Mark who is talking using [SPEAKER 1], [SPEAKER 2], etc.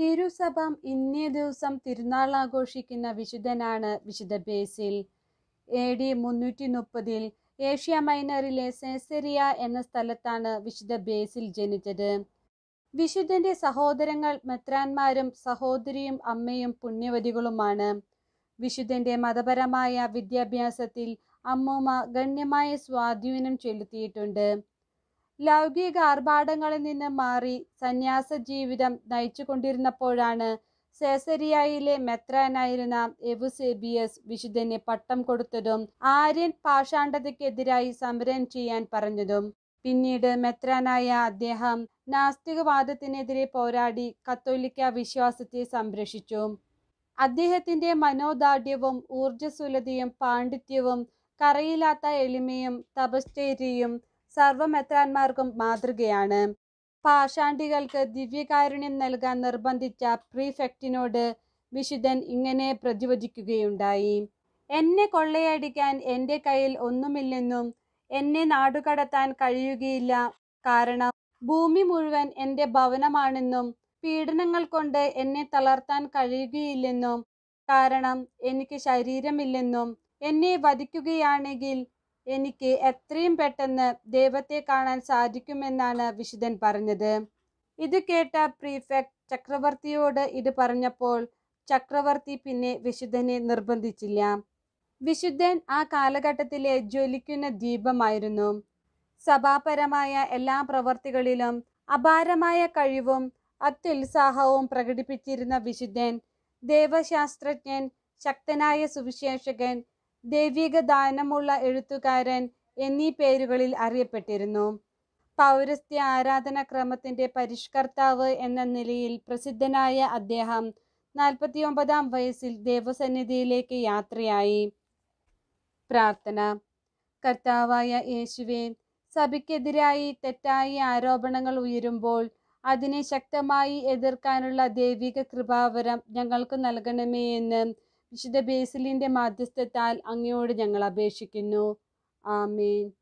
[SPEAKER 1] തിരുസഭ ഇന്നേ ദിവസം തിരുനാൾ ആഘോഷിക്കുന്ന വിശുദ്ധനാണ് വിശുദ്ധ ബേസിൽ എ ഡി മുന്നൂറ്റി മുപ്പതിൽ ഏഷ്യ മൈനറിലെ സെസെറിയ എന്ന സ്ഥലത്താണ് വിശുദ്ധ ബേസിൽ ജനിച്ചത് വിശുദ്ധന്റെ സഹോദരങ്ങൾ മെത്രാന്മാരും സഹോദരിയും അമ്മയും പുണ്യവതികളുമാണ് വിശുദ്ധന്റെ മതപരമായ വിദ്യാഭ്യാസത്തിൽ അമ്മൂമ്മ ഗണ്യമായ സ്വാധീനം ചെലുത്തിയിട്ടുണ്ട് ലൗകിക ആർഭാടങ്ങളിൽ നിന്ന് മാറി സന്യാസ ജീവിതം നയിച്ചുകൊണ്ടിരുന്നപ്പോഴാണ് സേസരിയായിലെ മെത്രാനായിരുന്ന എവുസേബിയസ് വിശുദ്ധന് പട്ടം കൊടുത്തതും ആര്യൻ പാഷാണ്ഡതയ്ക്കെതിരായി സമരം ചെയ്യാൻ പറഞ്ഞതും പിന്നീട് മെത്രാനായ അദ്ദേഹം നാസ്തികവാദത്തിനെതിരെ പോരാടി കത്തോലിക്ക വിശ്വാസത്തെ സംരക്ഷിച്ചു അദ്ദേഹത്തിന്റെ മനോദാർഢ്യവും ഊർജ്ജസ്വലതയും പാണ്ഡിത്യവും കറയില്ലാത്ത എളിമയും തപശ്ചര്യയും സർവമെത്രാന്മാർക്കും മാതൃകയാണ് പാഷാണ്ടികൾക്ക് ദിവ്യകാരുണ്യം നൽകാൻ നിർബന്ധിച്ച പ്രീഫെക്റ്റിനോട് വിശുദ്ധൻ ഇങ്ങനെ പ്രതിവചിക്കുകയുണ്ടായി എന്നെ കൊള്ളയടിക്കാൻ എൻ്റെ കയ്യിൽ ഒന്നുമില്ലെന്നും എന്നെ നാടുകടത്താൻ കഴിയുകയില്ല കാരണം ഭൂമി മുഴുവൻ എൻ്റെ ഭവനമാണെന്നും പീഡനങ്ങൾ കൊണ്ട് എന്നെ തളർത്താൻ കഴിയുകയില്ലെന്നും കാരണം എനിക്ക് ശരീരമില്ലെന്നും എന്നെ വധിക്കുകയാണെങ്കിൽ എനിക്ക് എത്രയും പെട്ടെന്ന് ദൈവത്തെ കാണാൻ സാധിക്കുമെന്നാണ് വിശുദ്ധൻ പറഞ്ഞത് ഇത് കേട്ട പ്രീഫെക്ട് ചക്രവർത്തിയോട് ഇത് പറഞ്ഞപ്പോൾ ചക്രവർത്തി പിന്നെ വിശുദ്ധനെ നിർബന്ധിച്ചില്ല വിശുദ്ധൻ ആ കാലഘട്ടത്തിലെ ജ്വലിക്കുന്ന ദീപമായിരുന്നു സഭാപരമായ എല്ലാ പ്രവർത്തികളിലും അപാരമായ കഴിവും അത്യുത്സാഹവും പ്രകടിപ്പിച്ചിരുന്ന വിശുദ്ധൻ ദേവശാസ്ത്രജ്ഞൻ ശക്തനായ സുവിശേഷകൻ ദൈവിക ദാനമുള്ള എഴുത്തുകാരൻ എന്നീ പേരുകളിൽ അറിയപ്പെട്ടിരുന്നു പൗരസ്ത്യ ക്രമത്തിന്റെ പരിഷ്കർത്താവ് എന്ന നിലയിൽ പ്രസിദ്ധനായ അദ്ദേഹം നാൽപ്പത്തിയൊമ്പതാം വയസ്സിൽ ദേവസന്നിധിയിലേക്ക് യാത്രയായി പ്രാർത്ഥന കർത്താവായ യേശുവെ സഭയ്ക്കെതിരായി തെറ്റായ ആരോപണങ്ങൾ ഉയരുമ്പോൾ അതിനെ ശക്തമായി എതിർക്കാനുള്ള ദൈവിക കൃപാവരം ഞങ്ങൾക്ക് നൽകണമേ എന്ന് വിശുദ്ധ ബേസിലിൻ്റെ മാധ്യസ്ഥത്താൽ അങ്ങയോട് ഞങ്ങൾ അപേക്ഷിക്കുന്നു ആമേൻ